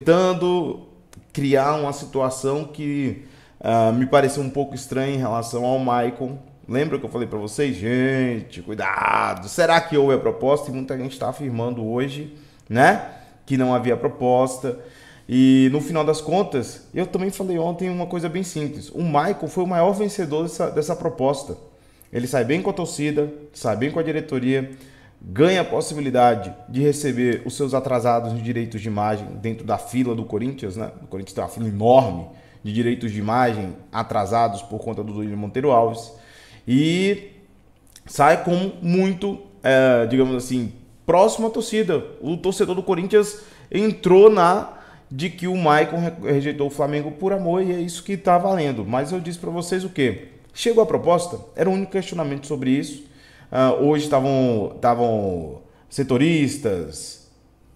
tentando criar uma situação que uh, me pareceu um pouco estranha em relação ao Michael. Lembra que eu falei para vocês? Gente, cuidado! Será que houve a proposta? E muita gente está afirmando hoje, né? Que não havia proposta. E no final das contas, eu também falei ontem uma coisa bem simples. O Michael foi o maior vencedor dessa, dessa proposta. Ele sai bem com a torcida, sai bem com a diretoria, ganha a possibilidade de receber os seus atrasados de direitos de imagem dentro da fila do Corinthians, né? O Corinthians tem uma fila enorme de direitos de imagem atrasados por conta do Luiz Monteiro Alves e sai com muito, é, digamos assim, próxima torcida. O torcedor do Corinthians entrou na de que o Maicon rejeitou o Flamengo por amor e é isso que está valendo. Mas eu disse para vocês o que? Chegou a proposta? Era o único questionamento sobre isso. Uh, hoje estavam setoristas,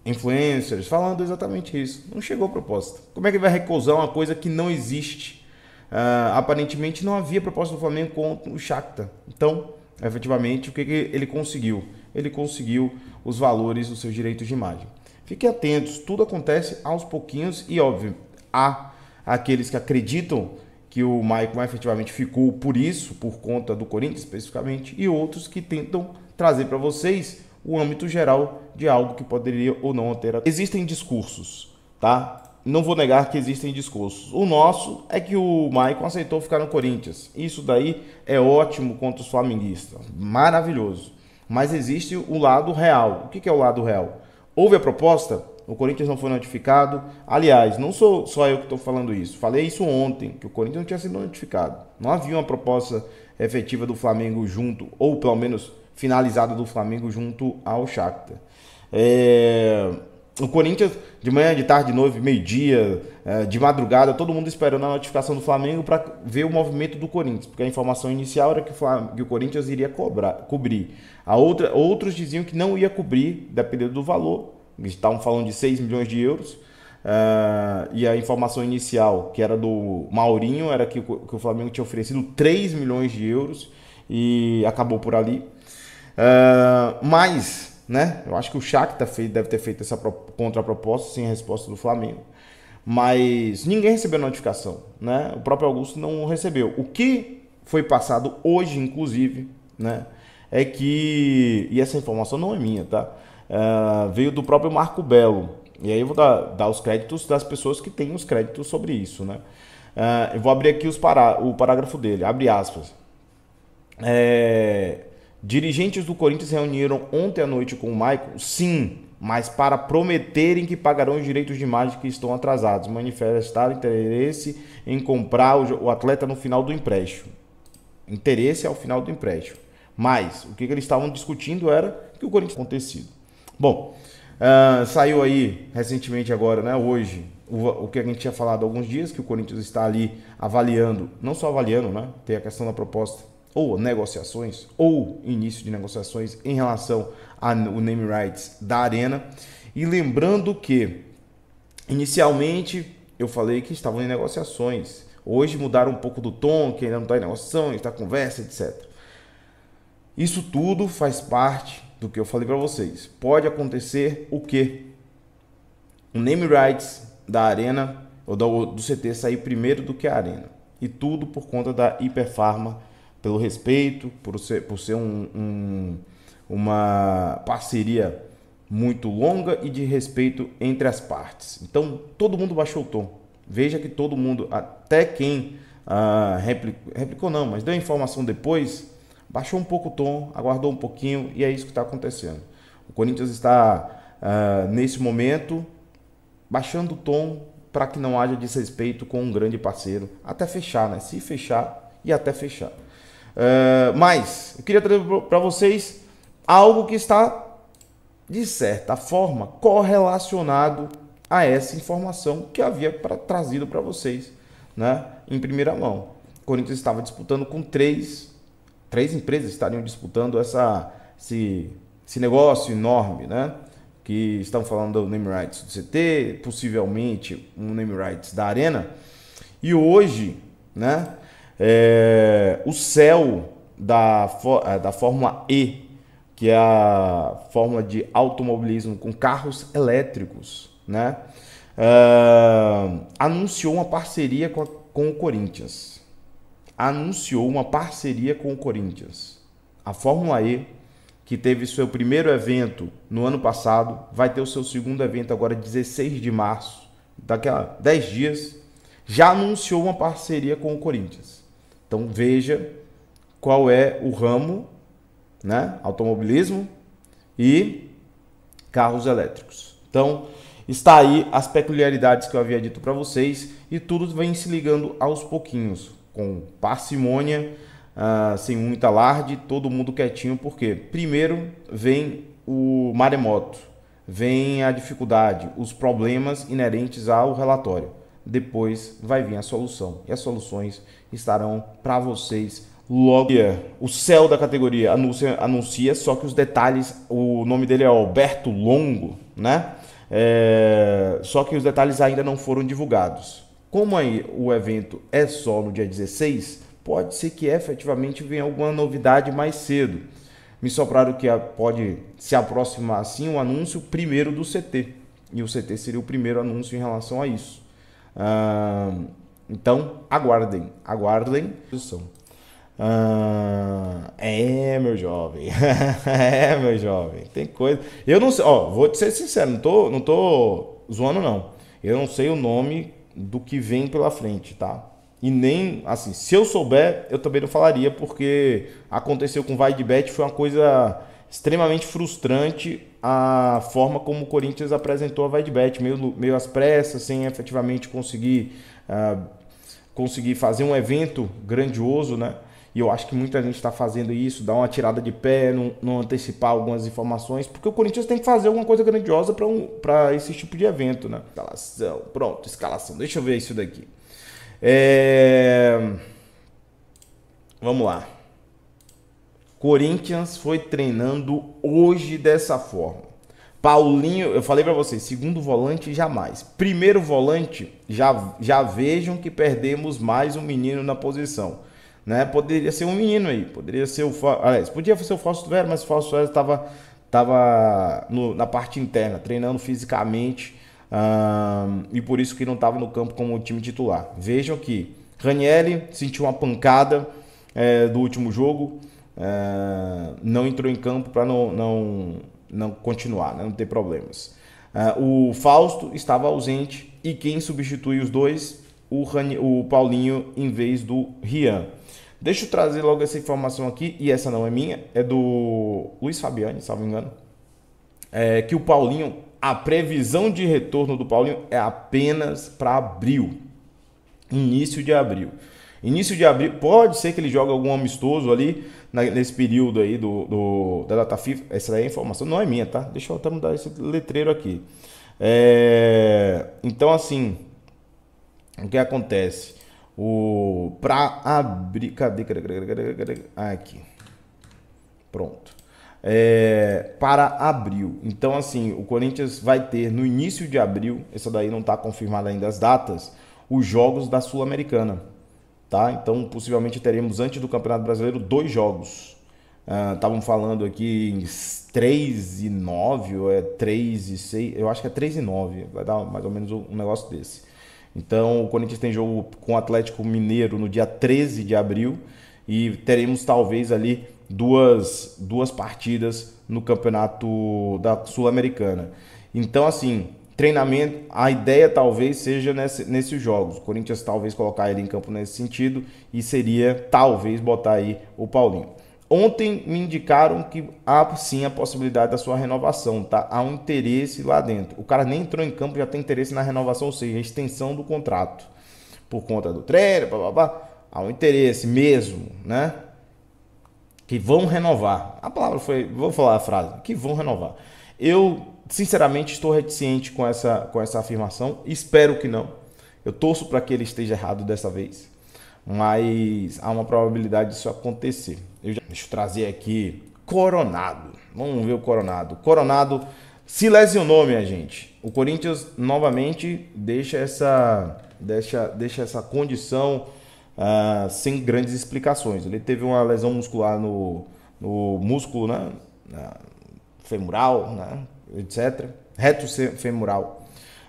influencers, falando exatamente isso. Não chegou a proposta. Como é que vai recusar uma coisa que não existe? Uh, aparentemente não havia proposta do Flamengo contra o Shakhtar. Então, efetivamente, o que, que ele conseguiu? Ele conseguiu os valores dos seus direitos de imagem. Fiquem atentos, tudo acontece aos pouquinhos e, óbvio, há aqueles que acreditam que o Maicon efetivamente ficou por isso, por conta do Corinthians especificamente, e outros que tentam trazer para vocês o âmbito geral de algo que poderia ou não ter. Existem discursos, tá? Não vou negar que existem discursos. O nosso é que o Maicon aceitou ficar no Corinthians. Isso daí é ótimo contra os flamenguistas, maravilhoso. Mas existe o lado real. O que é o lado real? Houve a proposta? o Corinthians não foi notificado. Aliás, não sou só eu que estou falando isso. Falei isso ontem, que o Corinthians não tinha sido notificado. Não havia uma proposta efetiva do Flamengo junto, ou pelo menos finalizada do Flamengo junto ao Shakhtar. É... O Corinthians, de manhã, de tarde, de noite, meio-dia, é, de madrugada, todo mundo esperando a notificação do Flamengo para ver o movimento do Corinthians, porque a informação inicial era que o, Flamengo, que o Corinthians iria cobrar, cobrir. A outra, outros diziam que não ia cobrir, dependendo do valor, estavam falando de 6 milhões de euros. Uh, e a informação inicial, que era do Maurinho, era que, que o Flamengo tinha oferecido 3 milhões de euros e acabou por ali. Uh, mas, né, eu acho que o Shakhtar tá fez, deve ter feito essa contraproposta sem resposta do Flamengo. Mas ninguém recebeu notificação, né? O próprio Augusto não recebeu. O que foi passado hoje, inclusive, né, é que e essa informação não é minha, tá? uh, veio do próprio Marco Belo. E aí eu vou dar, dar, os créditos das pessoas que têm os créditos sobre isso. Né? Uh, eu vou abrir aqui os o parágrafo dele, abre aspas. É, dirigentes do Corinthians reuniram ontem à noite com o Michael, Sim, mas para prometerem que pagarão os direitos de imagem que estão atrasados, manifestaram interesse em comprar o atleta no final do empréstimo. Interesse ao final do empréstimo. Mas o que eles estavam discutindo era que o Corinthians acontecido. Bom, uh, saiu aí recentemente agora, né? Hoje, o, o, que a gente tinha falado há alguns dias, que o Corinthians está ali avaliando, não só avaliando, né? Tem a questão da proposta ou negociações, ou início de negociações em relação ao name rights da Arena. E lembrando que, inicialmente, eu falei que estavam em negociações. Hoje mudaram um pouco do tom, que ainda não está em negociação, está conversa, etc. Isso tudo faz parte do que eu falei para vocês. Pode acontecer o que? O name rights da arena ou do, do CT sair primeiro do que a arena. E tudo por conta da Hiperfarma, pelo respeito, por ser, por ser um, um, uma parceria muito longa e de respeito entre as partes. Então todo mundo baixou o tom. Veja que todo mundo, até quem ah, replicou, replicou não, mas deu informação depois, baixou um pouco o tom, aguardou um pouquinho e é isso que está acontecendo. O Corinthians está, uh, nesse momento, baixando o tom para que não haja desrespeito com um grande parceiro, até fechar, né? Se fechar e até fechar. Uh, mas eu queria trazer para vocês algo que está, de certa forma, correlacionado a essa informação que havia pra, trazido para vocês né? em primeira mão. O Corinthians estava disputando com três três empresas estariam disputando essa, esse, esse negócio enorme, né? Que estão falando do name rights do CT, possivelmente um name rights da Arena. E hoje, né? É, o céu da, é, da Fórmula E, que é a fórmula de automobilismo com carros elétricos, né? É, anunciou uma parceria com, a, com o Corinthians anunciou uma parceria com o Corinthians. A Fórmula E, que teve seu primeiro evento no ano passado, vai ter o seu segundo evento agora 16 de março, daqui a 10 dias, já anunciou uma parceria com o Corinthians. Então veja qual é o ramo, né? Automobilismo e carros elétricos. Então, está aí as peculiaridades que eu havia dito para vocês e tudo vem se ligando aos pouquinhos com parcimônia, ah, sem muita alarde, todo mundo quietinho, porque primeiro vem o maremoto, vem a dificuldade, os problemas inerentes ao relatório. Depois vai vir a solução. E as soluções estarão para vocês logo. O céu da categoria anuncia, anuncia, só que os detalhes, o nome dele é Alberto Longo, né? É, só que os detalhes ainda não foram divulgados. Como aí o evento é só no dia 16, pode ser que efetivamente venha alguma novidade mais cedo. Me sopraram que pode se aproximar assim o um anúncio primeiro do CT. E o CT seria o primeiro anúncio em relação a isso. Uh, então, aguardem, aguardem. Uh, é, meu jovem. é, meu jovem. Tem coisa. Eu não sei, ó, vou te ser sincero, não tô, não tô zoando, não. Eu não sei o nome do que vem pela frente, tá? E nem, assim, se eu souber, eu também não falaria, porque aconteceu com o Vaidbet, foi uma coisa extremamente frustrante a forma como o Corinthians apresentou a Vaidbet, meio, meio às pressas, sem efetivamente conseguir, uh, conseguir fazer um evento grandioso, né? E eu acho que muita gente está fazendo isso, dá uma tirada de pé, não, não, antecipar algumas informações, porque o Corinthians tem que fazer alguma coisa grandiosa para um, esse tipo de evento, né? Escalação, pronto, escalação. Deixa eu ver isso daqui. É... Vamos lá. Corinthians foi treinando hoje dessa forma. Paulinho, eu falei para vocês, segundo volante jamais. Primeiro volante, já, já vejam que perdemos mais um menino na posição né? Poderia ser um menino aí, poderia ser o. Aliás, podia ser o Fausto Vera, mas o Fausto Vera estava tava, na parte interna, treinando fisicamente e por isso que não estava no campo como time titular. Vejam que Ranieri sentiu uma pancada é, do último jogo, é, não entrou em campo para não, não, não continuar, né? não ter problemas. É, o Fausto estava ausente e quem substitui os dois o, Paulinho em vez do Rian. Deixa eu trazer logo essa informação aqui, e essa não é minha, é do Luiz Fabiani, se não me engano. É, que o Paulinho, a previsão de retorno do Paulinho é apenas para abril. Início de abril. Início de abril, pode ser que ele jogue algum amistoso ali na, nesse período aí do, do da data FIFA. Essa aí é a informação, não é minha, tá? Deixa eu até mudar esse letreiro aqui. É, então, assim, o que acontece? O para abrir, cadê, cadê, cadê, cadê? cadê ah, é aqui. Pronto. É, para abril. Então, assim, o Corinthians vai ter no início de abril, essa daí não está confirmada ainda as datas, os jogos da Sul-Americana. Tá? Então, possivelmente teremos antes do Campeonato Brasileiro dois jogos. Estavam ah, falando aqui em 3 e 9, ou é 3 e 6, eu acho que é 3 e 9, vai dar mais ou menos um negócio desse. Então, o Corinthians tem jogo com o Atlético Mineiro no dia 13 de abril e teremos talvez ali duas, duas partidas no campeonato da Sul-Americana. Então, assim, treinamento, a ideia talvez seja nesse, nesses jogos. O Corinthians talvez colocar ele em campo nesse sentido e seria talvez botar aí o Paulinho. Ontem me indicaram que há sim a possibilidade da sua renovação, tá? Há um interesse lá dentro. O cara nem entrou em campo, já tem interesse na renovação, ou seja, extensão do contrato. Por conta do treino, blá, blá, blá. Há um interesse mesmo, né? Que vão renovar. A palavra foi, vou falar a frase, que vão renovar. Eu, sinceramente, estou reticente com essa, com essa afirmação. Espero que não. Eu torço para que ele esteja errado dessa vez mas há uma probabilidade disso acontecer. Eu já, deixa eu trazer aqui Coronado. Vamos ver o Coronado. Coronado se lesionou, minha gente. O Corinthians novamente deixa essa, deixa, deixa essa condição uh, sem grandes explicações. Ele teve uma lesão muscular no, no músculo né? femoral, né? etc. Reto femoral.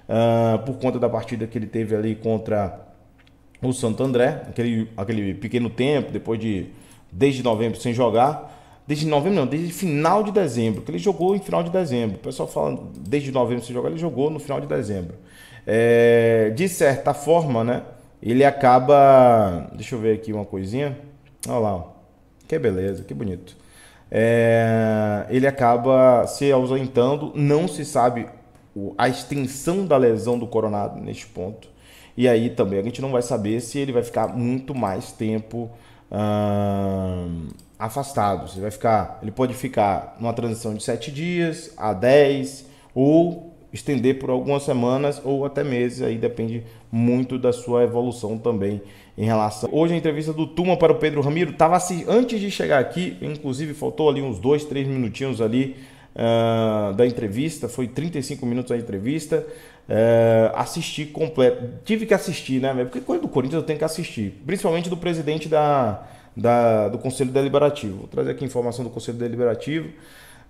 Uh, ah, por conta da partida que ele teve ali contra o Santo André, aquele, aquele pequeno tempo, depois de desde novembro sem jogar. Desde novembro não, desde final de dezembro, que ele jogou em final de dezembro. O pessoal fala desde novembro sem jogar, ele jogou no final de dezembro. É, de certa forma, né? Ele acaba. Deixa eu ver aqui uma coisinha. Olha lá. Que beleza, que bonito. É, ele acaba se ausentando, não se sabe a extensão da lesão do Coronado neste ponto. E aí também a gente não vai saber se ele vai ficar muito mais tempo afastado. Se vai ficar, ele pode ficar numa transição de 7 dias a 10 ou estender por algumas semanas ou até meses, aí depende muito da sua evolução também em relação. Hoje a entrevista do Tuma para o Pedro Ramiro estava assim, antes de chegar aqui, inclusive faltou ali uns dois, três minutinhos ali uh, da entrevista, foi 35 minutos a entrevista. Uh, assisti completo, tive que assistir, né? Porque coisa do Corinthians eu tenho que assistir, principalmente do presidente da, da, do Conselho Deliberativo. Vou trazer aqui informação do Conselho Deliberativo.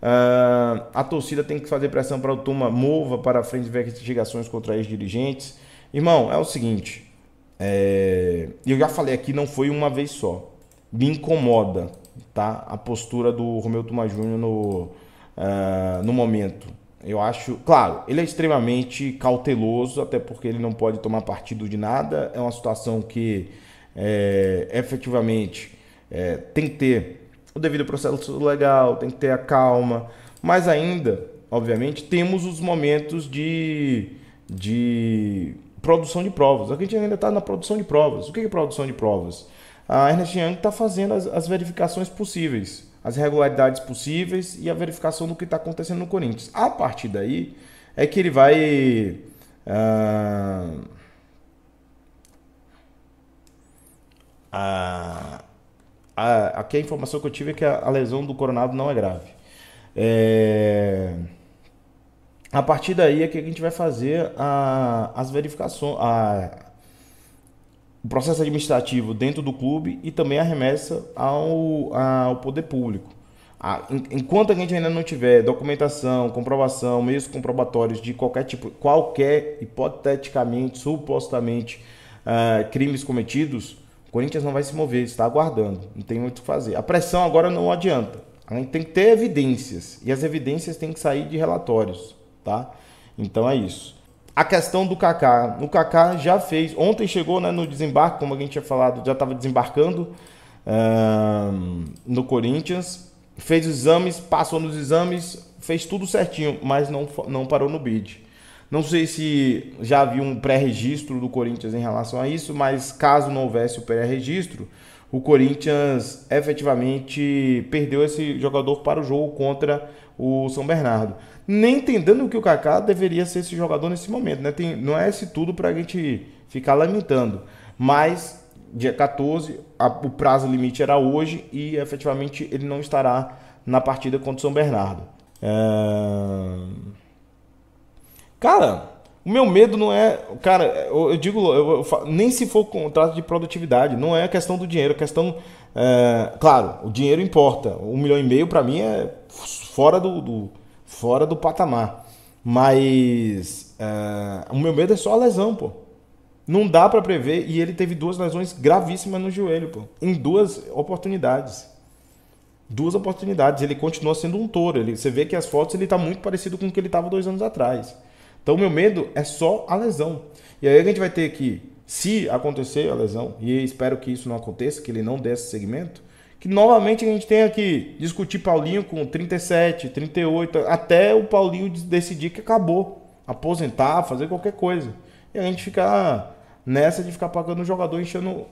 Uh, a torcida tem que fazer pressão para o Tuma mova para frente ver investigações contra ex-dirigentes. Irmão, é o seguinte. É, eu já falei aqui, não foi uma vez só. Me incomoda, tá? A postura do Romeu Tuma Júnior no, uh, no momento. Eu acho, claro, ele é extremamente cauteloso, até porque ele não pode tomar partido de nada. É uma situação que é, efetivamente é, tem que ter o devido processo legal, tem que ter a calma, mas ainda, obviamente, temos os momentos de, de produção de provas. Aqui a gente ainda está na produção de provas. O que é produção de provas? A Ernest Young está fazendo as, as verificações possíveis as irregularidades possíveis e a verificação do que está acontecendo no Corinthians. A partir daí é que ele vai. Uh, aqui a informação que eu tive é que a, a lesão do Coronado não é grave. É, a partir daí é que a gente vai fazer a, as verificações, a, o processo administrativo dentro do clube e também a remessa ao, ao poder público. Enquanto a gente ainda não tiver documentação, comprovação, meios comprobatórios de qualquer tipo, qualquer hipoteticamente, supostamente uh, crimes cometidos, o Corinthians não vai se mover, está aguardando, não tem muito o que fazer. A pressão agora não adianta. A gente tem que ter evidências e as evidências têm que sair de relatórios, tá? Então é isso a questão do Kaká. O Kaká já fez. Ontem chegou né, no desembarque, como a gente tinha falado, já estava desembarcando uh, no Corinthians. Fez os exames, passou nos exames, fez tudo certinho, mas não, não parou no bid. Não sei se já havia um pré-registro do Corinthians em relação a isso, mas caso não houvesse o pré-registro, o Corinthians efetivamente perdeu esse jogador para o jogo contra o São Bernardo nem entendendo que o Kaká deveria ser esse jogador nesse momento, né? Tem, não é esse tudo para a gente ficar lamentando, mas dia 14, a, o prazo limite era hoje e efetivamente ele não estará na partida contra o São Bernardo. É... Cara, o meu medo não é. Cara, eu, eu digo, eu, eu, nem se for contrato de produtividade, não é a questão do dinheiro, a questão. É, claro, o dinheiro importa. Um milhão e meio para mim é fora do, do fora do patamar. Mas uh, o meu medo é só a lesão, pô. Não dá para prever e ele teve duas lesões gravíssimas no joelho, pô, em duas oportunidades. Duas oportunidades, ele continua sendo um touro. Ele, você vê que as fotos ele tá muito parecido com o que ele tava dois anos atrás. Então, meu medo é só a lesão. E aí a gente vai ter que, se acontecer a lesão, e espero que isso não aconteça, que ele não dê esse segmento, que novamente a gente tenha que discutir Paulinho com 37, 38, até o Paulinho decidir que acabou, aposentar, fazer qualquer coisa. E a gente ficar ah, nessa de ficar pagando o jogador enchendo.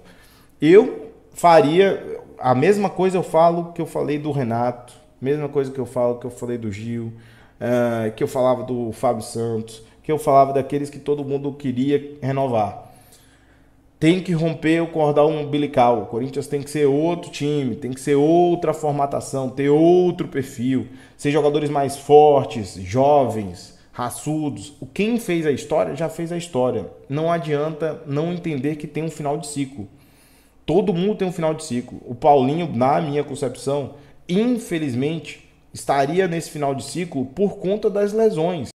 Eu faria a mesma coisa eu falo que eu falei do Renato, mesma coisa que eu falo que eu falei do Gil, eh, que eu falava do Fábio Santos, que eu falava daqueles que todo mundo queria renovar tem que romper o cordão umbilical. O Corinthians tem que ser outro time, tem que ser outra formatação, ter outro perfil, ser jogadores mais fortes, jovens, raçudos. Quem fez a história já fez a história. Não adianta não entender que tem um final de ciclo. Todo mundo tem um final de ciclo. O Paulinho, na minha concepção, infelizmente, estaria nesse final de ciclo por conta das lesões.